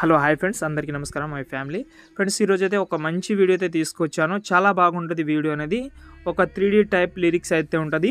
hello hi friends అందరికీ నమస్కారం my family friends ఈరోజు అయితే ఒక మంచి వీడియో అయితే తీసుకొచ్చాను చాలా బాగుంటుంది వీడియో అనేది ఒక త్రీ టైప్ లిరిక్స్ అయితే ఉంటుంది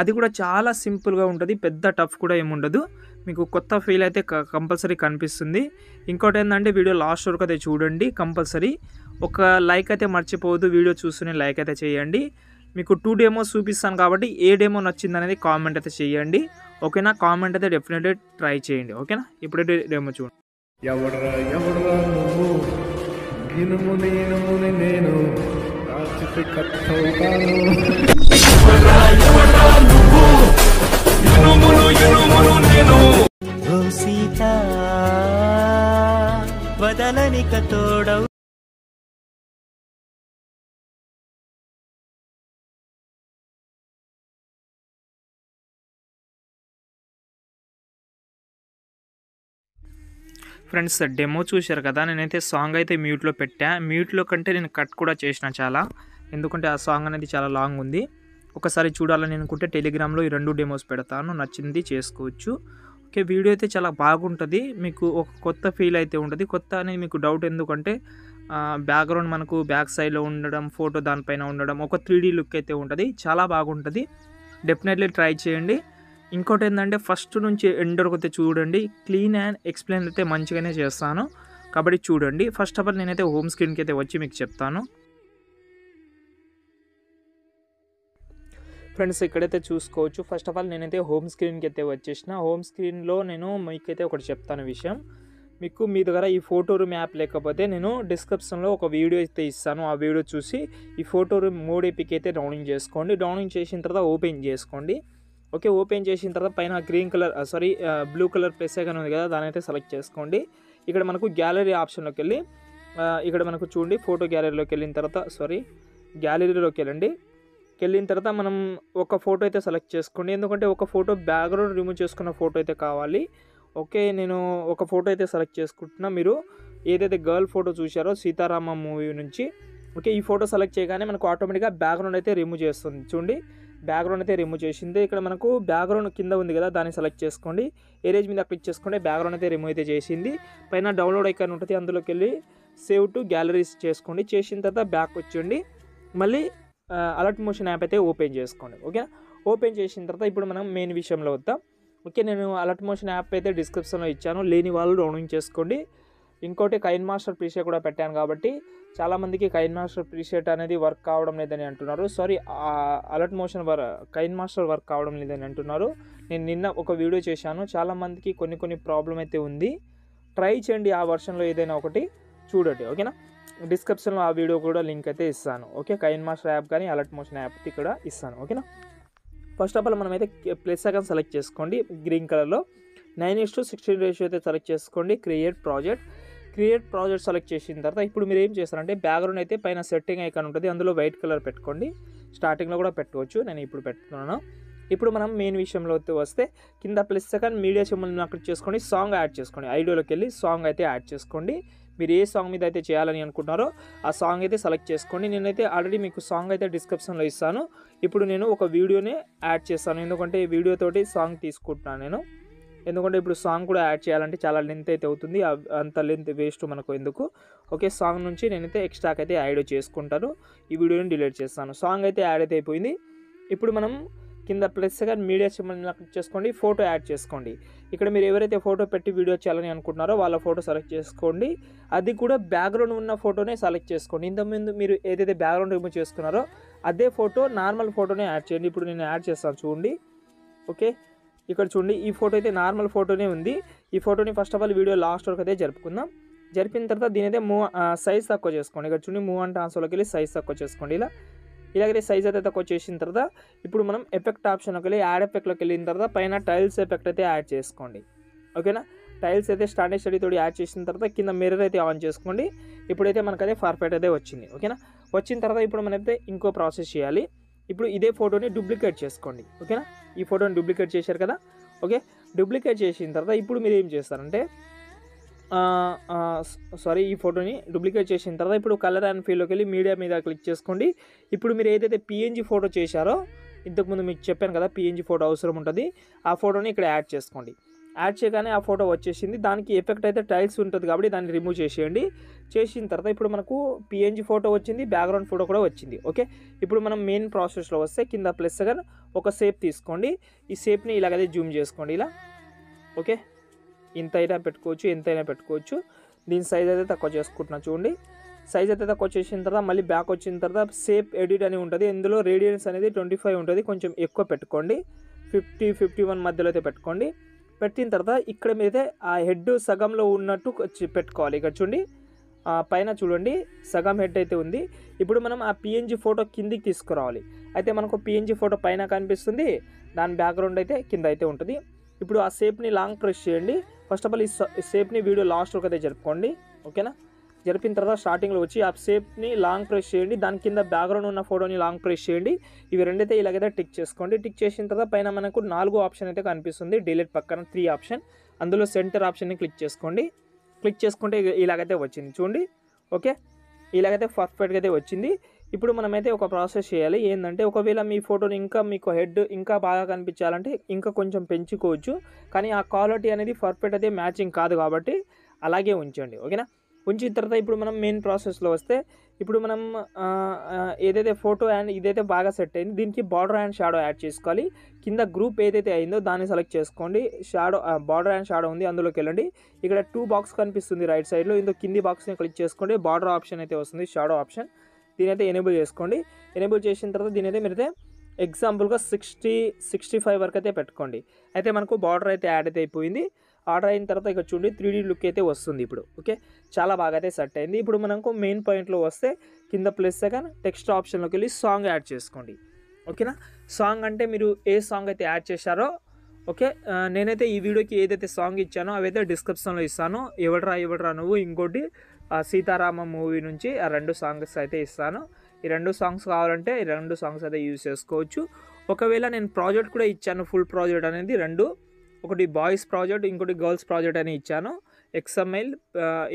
అది కూడా చాలా సింపుల్గా ఉంటుంది పెద్ద టఫ్ కూడా ఏముండదు మీకు కొత్త ఫీల్ అయితే కంపల్సరీ కనిపిస్తుంది ఇంకోటి ఏంటంటే వీడియో లాస్ట్ వరకు అయితే చూడండి కంపల్సరీ ఒక లైక్ అయితే మర్చిపోవద్దు వీడియో చూస్తూనే లైక్ అయితే చేయండి మీకు టూ డేమో చూపిస్తాను కాబట్టి ఏ డేమో నచ్చిందనేది కామెంట్ అయితే చేయండి ఓకేనా కామెంట్ అయితే డెఫినెట్లీ ట్రై చేయండి ఓకేనా ఇప్పుడే డేమో చూడండి ఎవడ్రా ఎవడ్రా నువ్వు గినుము నేనుముని నేను రాచిపై కట్టవుతాను సీత వదలనిక తోడవు ఫ్రెండ్స్ డెమో చూశారు కదా నేనైతే సాంగ్ అయితే మ్యూట్లో పెట్టా మ్యూట్లో కంటే నేను కట్ కూడా చేసిన చాలా ఎందుకంటే ఆ సాంగ్ అనేది చాలా లాంగ్ ఉంది ఒకసారి చూడాలని అనుకుంటే టెలిగ్రామ్లో ఈ రెండు డెమోస్ పెడతాను నచ్చింది చేసుకోవచ్చు ఓకే వీడియో అయితే చాలా బాగుంటుంది మీకు ఒక కొత్త ఫీల్ అయితే ఉంటుంది కొత్త అనేది మీకు డౌట్ ఎందుకంటే బ్యాక్గ్రౌండ్ మనకు బ్యాక్ సైడ్లో ఉండడం ఫోటో దానిపైన ఉండడం ఒక త్రీ లుక్ అయితే ఉంటుంది చాలా బాగుంటుంది డెఫినెట్లీ ట్రై చేయండి ఇంకోటి ఏంటంటే ఫస్ట్ నుంచి ఎండ్ వరకు అయితే చూడండి క్లీన్ అండ్ ఎక్స్ప్లెయిన్ అయితే మంచిగానే చేస్తాను కాబట్టి చూడండి ఫస్ట్ ఆఫ్ ఆల్ నేనైతే హోమ్ స్క్రీన్కి అయితే వచ్చి మీకు చెప్తాను ఫ్రెండ్స్ ఇక్కడైతే చూసుకోవచ్చు ఫస్ట్ ఆఫ్ ఆల్ నేనైతే హోమ్ స్క్రీన్కి అయితే వచ్చేసిన హోమ్ స్క్రీన్లో నేను మీకైతే ఒకటి చెప్తాను విషయం మీకు మీ దగ్గర ఈ ఫోటో రూమ్ యాప్ లేకపోతే నేను డిస్క్రిప్షన్లో ఒక వీడియో అయితే ఇస్తాను ఆ వీడియో చూసి ఈ ఫోటో రూమ్ మూడు ఏపీకి అయితే డౌన్లోడ్ చేసుకోండి డౌన్లోడ్ చేసిన తర్వాత ఓపెన్ చేసుకోండి ఓకే ఓపెన్ చేసిన తర్వాత పైన green colour sorry blue colour plus icon ఉంది కదా దాని అయితే సెలెక్ట్ చేసుకోండి ఇక్కడ మనకు గ్యాలరీ ఆప్షన్లోకి వెళ్ళి ఇక్కడ మనకు చూడండి ఫోటో గ్యాలరీలోకి వెళ్ళిన తర్వాత సారీ గ్యాలరీలోకి వెళ్ళండి వెళ్ళిన తర్వాత మనం ఒక ఫోటో అయితే సెలెక్ట్ చేసుకోండి ఎందుకంటే ఒక ఫోటో బ్యాక్గ్రౌండ్ రిమూవ్ చేసుకున్న ఫోటో అయితే కావాలి ఓకే నేను ఒక ఫోటో అయితే సెలెక్ట్ చేసుకుంటున్నా మీరు ఏదైతే గర్ల్ ఫోటో చూశారో సీతారామ మూవీ నుంచి ఓకే ఈ ఫోటో సెలెక్ట్ చేయగానే మనకు ఆటోమేటిక్గా బ్యాక్గ్రౌండ్ అయితే రిమూవ్ చేస్తుంది చూడండి బ్యాక్గ్రౌండ్ అయితే రిమూవ్ చేసింది ఇక్కడ మనకు బ్యాక్గ్రౌండ్ కింద ఉంది కదా దాన్ని సెలెక్ట్ చేసుకోండి ఏరేజ్ మీద క్లిక్ చేసుకోండి బ్యాక్గ్రౌండ్ అయితే రిమూవ్ అయితే చేసింది పైన డౌన్లోడ్ ఐకాన్ ఉంటుంది అందులోకి వెళ్ళి సేవ్ టు గ్యాలరీస్ చేసుకోండి చేసిన తర్వాత బ్యాక్ వచ్చేయండి మళ్ళీ అలర్ట్ మోషన్ యాప్ అయితే ఓపెన్ చేసుకోండి ఓకే ఓపెన్ చేసిన తర్వాత ఇప్పుడు మనం మెయిన్ విషయంలో వద్దాం ఓకే నేను అలర్ట్ మోషన్ యాప్ అయితే డిస్క్రిప్షన్లో ఇచ్చాను లేని వాళ్ళు డౌన్లోడ్ చేసుకోండి ఇంకోటి కైన్ మాస్టర్ ప్రీషియట్ కూడా పెట్టాను కాబట్టి చాలామందికి కైన్ మాస్టర్ ప్రీషియట్ అనేది వర్క్ కావడం లేదని అంటున్నారు సారీ అలర్ట్ మోషన్ వర్ కైన్ మాస్టర్ వర్క్ కావడం లేదని అంటున్నారు నేను నిన్న ఒక వీడియో చేశాను చాలామందికి కొన్ని కొన్ని ప్రాబ్లం అయితే ఉంది ట్రై చేయండి ఆ వర్షన్లో ఏదైనా ఒకటి చూడండి ఓకేనా డిస్క్రిప్షన్లో ఆ వీడియో కూడా లింక్ అయితే ఇస్తాను ఓకే కైన్ మాస్టర్ యాప్ కానీ అలర్ట్ మోషన్ యాప్ కూడా ఇస్తాను ఓకేనా ఫస్ట్ ఆఫ్ ఆల్ మనమైతే ప్లస్ సెకండ్ సెలెక్ట్ చేసుకోండి గ్రీన్ కలర్లో nine is to sixteen ratio అయితే సెలెక్ట్ చేసుకోండి create project create project select చేసిన తర్వాత ఇప్పుడు మీరు ఏం చేస్తారంటే బ్యాక్గ్రౌండ్ అయితే పైన సెట్టింగ్ ఐకాన్ ఉంటుంది అందులో వైట్ కలర్ పెట్టుకోండి స్టార్టింగ్లో కూడా పెట్టుకోవచ్చు నేను ఇప్పుడు పెట్టుకున్నాను ఇప్పుడు మనం మెయిన్ విషయంలో వస్తే కింద ప్లస్ సెకండ్ మీడియా సింబల్ని అక్కడ చేసుకోండి సాంగ్ యాడ్ చేసుకోండి ఐడియోలోకి వెళ్ళి సాంగ్ అయితే యాడ్ చేసుకోండి మీరు ఏ సాంగ్ మీద అయితే చేయాలని అనుకుంటున్నారో ఆ సాంగ్ అయితే సెలెక్ట్ చేసుకోండి నేనైతే ఆల్రెడీ మీకు సాంగ్ అయితే డిస్క్రిప్షన్లో ఇస్తాను ఇప్పుడు నేను ఒక వీడియోనే యాడ్ చేస్తాను ఎందుకంటే ఈ వీడియోతోటి సాంగ్ తీసుకుంటున్నాను నేను ఎందుకంటే ఇప్పుడు సాంగ్ కూడా యాడ్ చేయాలంటే చాలా లెంత్ అయితే అవుతుంది అంత లెంత్ వేస్ట్ మనకు ఎందుకు ఓకే సాంగ్ నుంచి నేనైతే ఎక్స్ట్రాక్ అయితే యాడ్ చేసుకుంటాను ఈ వీడియోని డిలీట్ చేస్తాను సాంగ్ అయితే యాడ్ అయితే అయిపోయింది ఇప్పుడు మనం కింద ప్లస్ గా మీడియా సిమ్మల్ని క్లిక్ చేసుకోండి ఫోటో యాడ్ చేసుకోండి ఇక్కడ మీరు ఎవరైతే ఫోటో పెట్టి వీడియో చేయాలని అనుకుంటున్నారో వాళ్ళ ఫోటో సెలెక్ట్ చేసుకోండి అది కూడా బ్యాక్గ్రౌండ్ ఉన్న ఫోటోనే సెలెక్ట్ చేసుకోండి ఇంతకుముందు మీరు ఏదైతే బ్యాక్గ్రౌండ్ రిమూవ్ చేసుకున్నారో అదే ఫోటో నార్మల్ ఫోటోనే యాడ్ చేయండి ఇప్పుడు నేను యాడ్ చేస్తాను చూడండి ఓకే ఇక్కడ చూడండి ఈ ఫోటో అయితే నార్మల్ ఫోటోనే ఉంది ఈ ఫోటోని first of all video last వరకు అయితే జరుపుకుందాం జరిపిన తర్వాత దీని అయితే మూవ్ సైజ్ తక్కువ చేసుకోండి ఇక్కడ చూడండి మూవ్ అండ్ ట్రాన్స్ఫర్లోకి వెళ్ళి సైజ్ తక్కువ చేసుకోండి ఇలా ఇలాగైతే సైజ్ అయితే తక్కువ చేసిన తర్వాత ఇప్పుడు మనం ఎఫెక్ట్ ఒక వెళ్ళి యాడ్ ఎఫెక్ట్లోకి వెళ్ళిన తర్వాత పైన టైల్స్ ఎఫెక్ట్ అయితే యాడ్ చేసుకోండి ఓకేనా టైల్స్ అయితే స్టాండర్డ్ స్టడీ తోటి యాడ్ చేసిన తర్వాత కింద మిర్రర్ అయితే ఆన్ చేసుకోండి ఇప్పుడైతే మనకైతే పర్ఫెక్ట్ అయితే వచ్చింది ఓకేనా వచ్చిన తర్వాత ఇప్పుడు మనమైతే ఇంకో ప్రాసెస్ చేయాలి ఇప్పుడు ఇదే ఫోటోని డూప్లికేట్ చేసుకోండి ఓకేనా ఈ ఫోటోని డూప్లికేట్ చేశారు కదా ఓకే డూప్లికేట్ చేసిన తర్వాత ఇప్పుడు మీరు ఏం చేస్తారంటే సారీ ఈ ఫోటోని డూప్లికేట్ చేసిన తర్వాత ఇప్పుడు కలర్ అండ్ ఫీల్లోకి వెళ్ళి మీడియా మీద క్లిక్ చేసుకోండి ఇప్పుడు మీరు ఏదైతే పిఎన్జి ఫోటో చేశారో ఇంతకుముందు మీకు చెప్పాను కదా పిఎన్జి ఫోటో అవసరం ఉంటుంది ఆ ఫోటోని ఇక్కడ యాడ్ చేసుకోండి యాడ్ చేయగానే ఆ ఫోటో వచ్చేసింది దానికి ఎఫెక్ట్ అయితే టైల్స్ ఉంటుంది కాబట్టి దాన్ని రిమూవ్ చేసేయండి చేసిన తర్వాత ఇప్పుడు మనకు పిఎన్జీ ఫోటో వచ్చింది బ్యాక్గ్రౌండ్ ఫోటో కూడా వచ్చింది ఓకే ఇప్పుడు మనం మెయిన్ ప్రాసెస్లో వస్తే కింద ప్లస్ అగర్ ఒక సేప్ తీసుకోండి ఈ సేప్ని ఇలాగైతే జూమ్ చేసుకోండి ఇలా ఓకే ఇంత అయినా పెట్టుకోవచ్చు ఎంతైనా పెట్టుకోవచ్చు దీని సైజ్ అయితే తక్కువ చేసుకుంటున్నా చూడండి సైజ్ అయితే తక్కువ చేసిన తర్వాత మళ్ళీ బ్యాక్ వచ్చిన తర్వాత సేప్ ఎడిట్ అని ఉంటుంది ఇందులో రేడియన్స్ అనేది ట్వంటీ ఫైవ్ ఉంటుంది కొంచెం ఎక్కువ పెట్టుకోండి ఫిఫ్టీ ఫిఫ్టీ వన్ మధ్యలో అయితే పెట్టుకోండి పెట్టిన తర్వాత ఇక్కడ మీద ఆ హెడ్ సగంలో ఉన్నట్టు పెట్టుకోవాలి ఇక్కడ చూడండి పైన చూడండి సగం హెడ్ అయితే ఉంది ఇప్పుడు మనం ఆ పిఎన్జి ఫోటో కిందికి తీసుకురావాలి అయితే మనకు పిఎన్జి ఫోటో పైన కనిపిస్తుంది దాని బ్యాక్గ్రౌండ్ అయితే కింద అయితే ఉంటుంది ఇప్పుడు ఆ షేప్ని లాంగ్ ప్రెస్ చేయండి ఫస్ట్ ఆఫ్ ఆల్ ఈ షేప్ని వీడియో లాస్ట్ వరకు అయితే జరుపుకోండి ఓకేనా జరిపిన తర్వాత స్టార్టింగ్లో వచ్చి ఆ షేప్ని లాంగ్ ప్రెస్ చేయండి దాని కింద బ్యాక్గ్రౌండ్ ఉన్న ఫోటోని లాంగ్ ప్రెస్ చేయండి ఇవి రెండైతే ఇలాగైతే టిక్ చేసుకోండి టిక్ చేసిన తర్వాత పైన మనకు నాలుగు ఆప్షన్ అయితే కనిపిస్తుంది డిలీట్ పక్కన త్రీ ఆప్షన్ అందులో సెంటర్ ఆప్షన్ని క్లిక్ చేసుకోండి క్లిక్ చేసుకుంటే ఇలాగైతే వచ్చింది చూడండి ఓకే ఇలాగైతే పర్ఫెక్ట్గా అయితే వచ్చింది ఇప్పుడు మనమైతే ఒక ప్రాసెస్ చేయాలి ఏంటంటే ఒకవేళ మీ ఫోటోని ఇంకా మీకు హెడ్ ఇంకా బాగా కనిపించాలంటే ఇంకా కొంచెం పెంచుకోవచ్చు కానీ ఆ క్వాలిటీ అనేది పర్ఫెక్ట్ అయితే మ్యాచింగ్ కాదు కాబట్టి అలాగే ఉంచండి ఓకేనా ఉంచిన తర్వాత ఇప్పుడు మనం మెయిన్ ప్రాసెస్లో వస్తే ఇప్పుడు మనం ఏదైతే ఫోటో అండ్ ఇదైతే బాగా సెట్ అయింది దీనికి బార్డర్ అండ్ షాడో యాడ్ చేసుకోవాలి కింద గ్రూప్ ఏదైతే అయిందో దాన్ని సెలెక్ట్ చేసుకోండి షాడో బార్డర్ అండ్ షాడో ఉంది అందులోకి వెళ్ళండి ఇక్కడ టూ బాక్స్ కనిపిస్తుంది రైట్ సైడ్లో ఇందులో కింది బాక్స్ని క్లిక్ చేసుకోండి బార్డర్ ఆప్షన్ అయితే వస్తుంది షాడో ఆప్షన్ దీని అయితే ఎనేబుల్ చేసుకోండి ఎనేబుల్ చేసిన తర్వాత దీని అయితే మీరైతే ఎగ్జాంపుల్గా సిక్స్టీ సిక్స్టీ ఫైవ్ వరకు అయితే పెట్టుకోండి అయితే మనకు బార్డర్ అయితే యాడ్ అయితే అయిపోయింది ఆర్డర్ అయిన తర్వాత ఇక్కడ చూడండి త్రీ లుక్ అయితే వస్తుంది ఇప్పుడు ఓకే చాలా బాగా అయితే సెట్ అయింది ఇప్పుడు మనకు మెయిన్ పాయింట్లో వస్తే కింద ప్లస్ సెకండ్ టెక్స్ట్ ఆప్షన్లోకి వెళ్ళి సాంగ్ యాడ్ చేసుకోండి ఓకేనా సాంగ్ అంటే మీరు ఏ సాంగ్ అయితే యాడ్ చేశారో ఓకే నేనైతే ఈ వీడియోకి ఏదైతే సాంగ్ ఇచ్చానో అవైతే డిస్క్రిప్షన్లో ఇస్తాను ఎవడరా ఎవడరా నువ్వు ఇంకోటి సీతారామ మూవీ నుంచి ఆ రెండు సాంగ్స్ అయితే ఇస్తాను ఈ రెండు సాంగ్స్ కావాలంటే ఈ రెండు సాంగ్స్ అయితే యూజ్ చేసుకోవచ్చు ఒకవేళ నేను ప్రాజెక్ట్ కూడా ఇచ్చాను ఫుల్ ప్రాజెక్ట్ అనేది రెండు ఒకటి బాయ్స్ ప్రాజెక్ట్ ఇంకోటి గర్ల్స్ ప్రాజెక్ట్ అని ఇచ్చాను ఎక్స్ఎంఎల్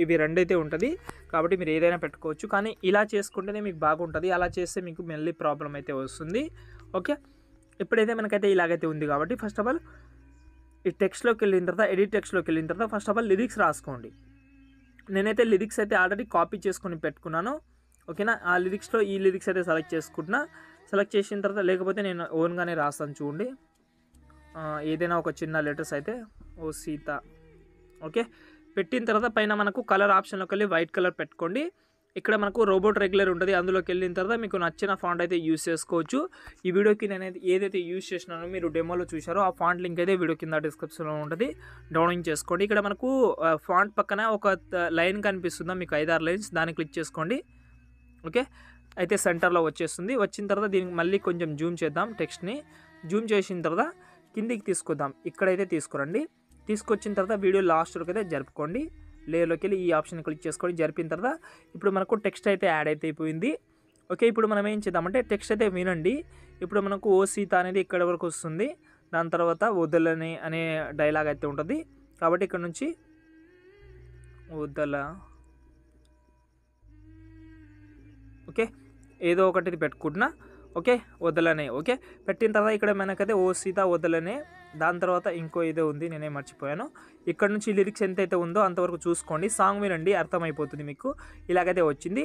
ఇవి రెండైతే ఉంటుంది కాబట్టి మీరు ఏదైనా పెట్టుకోవచ్చు కానీ ఇలా చేసుకుంటేనే మీకు బాగుంటుంది అలా చేస్తే మీకు మెల్లీ ప్రాబ్లం అయితే వస్తుంది ఓకే ఇప్పుడైతే మనకైతే ఇలాగైతే ఉంది కాబట్టి ఫస్ట్ ఆఫ్ ఆల్ ఈ టెక్స్ట్లోకి వెళ్ళిన తర్వాత ఎడిట్ టెక్స్ట్లోకి వెళ్ళిన తర్వాత ఫస్ట్ ఆఫ్ ఆల్ లిరిక్స్ రాసుకోండి నేనైతే లిరిక్స్ అయితే ఆల్రెడీ కాపీ చేసుకొని పెట్టుకున్నాను ఓకేనా ఆ లిరిక్స్లో ఈ లిరిక్స్ అయితే సెలెక్ట్ చేసుకుంటున్నా సెలెక్ట్ చేసిన తర్వాత లేకపోతే నేను ఓన్గానే రాస్తాను చూడండి ఏదైనా ఒక చిన్న లెటర్స్ అయితే ఓ సీత ఓకే పెట్టిన తర్వాత పైన మనకు కలర్ ఆప్షన్లోకి వెళ్ళి వైట్ కలర్ పెట్టుకోండి ఇక్కడ మనకు రోబోట్ రెగ్యులర్ ఉంటుంది అందులోకి వెళ్ళిన తర్వాత మీకు నచ్చిన ఫాంట్ అయితే యూస్ చేసుకోవచ్చు ఈ వీడియోకి నేను ఏదైతే యూస్ చేసినానో మీరు డెమోలో చూసారో ఆ ఫాంట్ లింక్ అయితే వీడియో కింద డిస్క్రిప్షన్లో ఉంటుంది డౌన్లోడ్ చేసుకోండి ఇక్కడ మనకు ఫాంట్ పక్కన ఒక లైన్ కనిపిస్తుందా మీకు ఐదారు లైన్స్ దాన్ని క్లిక్ చేసుకోండి ఓకే అయితే సెంటర్లో వచ్చేస్తుంది వచ్చిన తర్వాత దీనికి మళ్ళీ కొంచెం జూమ్ చేద్దాం టెక్స్ట్ని జూమ్ చేసిన తర్వాత కిందికి తీసుకుందాం ఇక్కడైతే తీసుకురండి తీసుకొచ్చిన తర్వాత వీడియో లాస్ట్ వరకు అయితే జరుపుకోండి లేయర్లోకి వెళ్ళి ఈ ఆప్షన్ క్లిక్ చేసుకొని జరిపిన తర్వాత ఇప్పుడు మనకు టెక్స్ట్ అయితే యాడ్ అయితే అయిపోయింది ఓకే ఇప్పుడు మనం ఏం చేద్దామంటే టెక్స్ట్ అయితే వినండి ఇప్పుడు మనకు ఓ సీత అనేది ఇక్కడ వరకు వస్తుంది దాని తర్వాత వదలని అనే డైలాగ్ అయితే ఉంటుంది కాబట్టి ఇక్కడ నుంచి వదల ఓకే ఏదో ఒకటి పెట్టుకుంటున్నా ఓకే వదలనే ఓకే పెట్టిన తర్వాత ఇక్కడ మనకైతే ఓ సీత వదలనే దాని తర్వాత ఇంకో ఏదో ఉంది నేనే మర్చిపోయాను ఇక్కడ నుంచి లిరిక్స్ ఎంతైతే ఉందో అంతవరకు చూసుకోండి సాంగ్ వినండి అర్థమైపోతుంది మీకు ఇలాగైతే వచ్చింది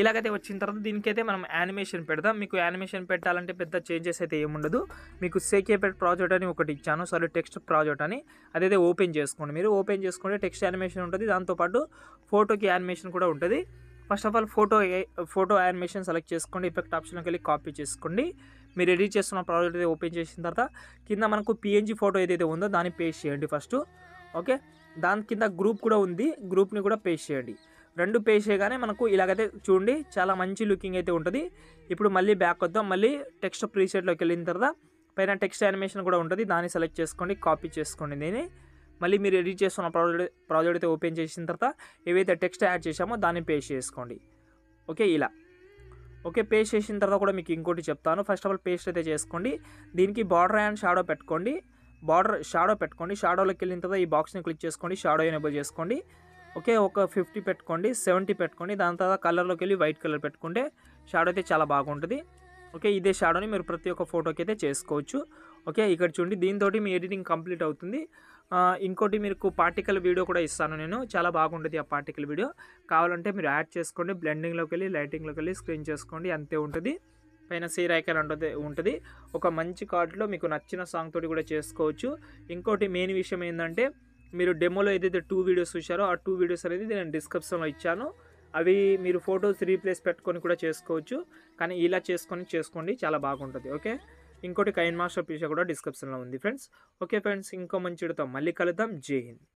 ఇలాగైతే వచ్చిన తర్వాత దీనికైతే మనం యానిమేషన్ పెడదాం మీకు యానిమేషన్ పెట్టాలంటే పెద్ద చేంజెస్ అయితే ఏముండదు మీకు సేకేపెట్ ప్రాజెక్ట్ అని ఒకటి ఇచ్చాను సారీ టెక్స్ట్ ప్రాజెక్ట్ అని అదైతే ఓపెన్ చేసుకోండి మీరు ఓపెన్ చేసుకుంటే టెక్స్ట్ యానిమేషన్ ఉంటుంది దాంతోపాటు ఫోటోకి యానిమేషన్ కూడా ఉంటుంది first of all photo photo animation select చేసుకోండి ఎఫెక్ట్ ఆప్షన్కి వెళ్ళి కాపీ చేసుకోండి మీరు ఎడిట్ చేస్తున్న ప్రాజెక్ట్ అయితే ఓపెన్ చేసిన తర్వాత కింద మనకు పిఎన్జీ ఫోటో ఏదైతే ఉందో దాన్ని పేస్ట్ చేయండి ఫస్ట్ ఓకే దాని కింద గ్రూప్ కూడా ఉంది గ్రూప్ని కూడా పేస్ట్ చేయండి రెండు పేస్ చేయగానే మనకు ఇలాగైతే చూడండి చాలా మంచి లుకింగ్ అయితే ఉంటుంది ఇప్పుడు మళ్ళీ బ్యాక్ వద్దాం మళ్ళీ టెక్స్ట్ ప్రీసెట్లోకి వెళ్ళిన తర్వాత పైన టెక్స్ట్ యానిమేషన్ కూడా ఉంటుంది దాన్ని సెలెక్ట్ చేసుకోండి కాపీ చేసుకోండి దీన్ని మళ్ళీ మీరు ఎడిట్ చేస్తున్న ప్రాజెక్ట్ ప్రాజెక్ట్ అయితే ఓపెన్ చేసిన తర్వాత ఏవైతే టెక్స్ట్ యాడ్ చేసామో దాన్ని పేస్ట్ చేసుకోండి ఓకే ఇలా ఓకే పేస్ట్ చేసిన తర్వాత కూడా మీకు ఇంకోటి చెప్తాను ఫస్ట్ ఆఫ్ ఆల్ పేస్ట్ అయితే చేసుకోండి దీనికి బార్డర్ అండ్ షాడో పెట్టుకోండి బార్డర్ షాడో పెట్టుకోండి షాడోలోకి వెళ్ళిన తర్వాత ఈ బాక్స్ని క్లిక్ చేసుకోండి షాడో ఎనేబుల్ చేసుకోండి ఓకే ఒక ఫిఫ్టీ పెట్టుకోండి సెవెంటీ పెట్టుకోండి దాని తర్వాత కలర్లోకి వెళ్ళి వైట్ కలర్ పెట్టుకుంటే షాడో అయితే చాలా బాగుంటుంది ఓకే ఇదే షాడోని మీరు ప్రతి ఒక్క ఫోటోకి అయితే చేసుకోవచ్చు ఓకే ఇక్కడ చూడండి దీంతో మీ ఎడిటింగ్ కంప్లీట్ అవుతుంది ఇంకోటి మీకు పార్టికల్ వీడియో కూడా ఇస్తాను నేను చాలా బాగుంటుంది ఆ పార్టికల్ వీడియో కావాలంటే మీరు యాడ్ చేసుకోండి బ్లెండింగ్లోకి వెళ్ళి లైటింగ్లోకి వెళ్ళి స్క్రీన్ చేసుకోండి అంతే ఉంటుంది పైన సీర్ ఐకాన్ ఉంటుంది ఉంటుంది ఒక మంచి కార్డులో మీకు నచ్చిన సాంగ్ తోటి కూడా చేసుకోవచ్చు ఇంకోటి మెయిన్ విషయం ఏంటంటే మీరు డెమోలో ఏదైతే టూ వీడియోస్ చూశారో ఆ టూ వీడియోస్ అనేది నేను డిస్క్రిప్షన్లో ఇచ్చాను అవి మీరు ఫొటోస్ రీప్లేస్ పెట్టుకొని కూడా చేసుకోవచ్చు కానీ ఇలా చేసుకొని చేసుకోండి చాలా బాగుంటుంది ఓకే ఇంకోటి కైన్ మాస్టర్ పీసా కూడా డిస్క్రిప్షన్లో ఉంది ఫ్రెండ్స్ ఓకే ఫ్రెండ్స్ ఇంకో మంచి మళ్ళీ కలుద్దాం జై హింద్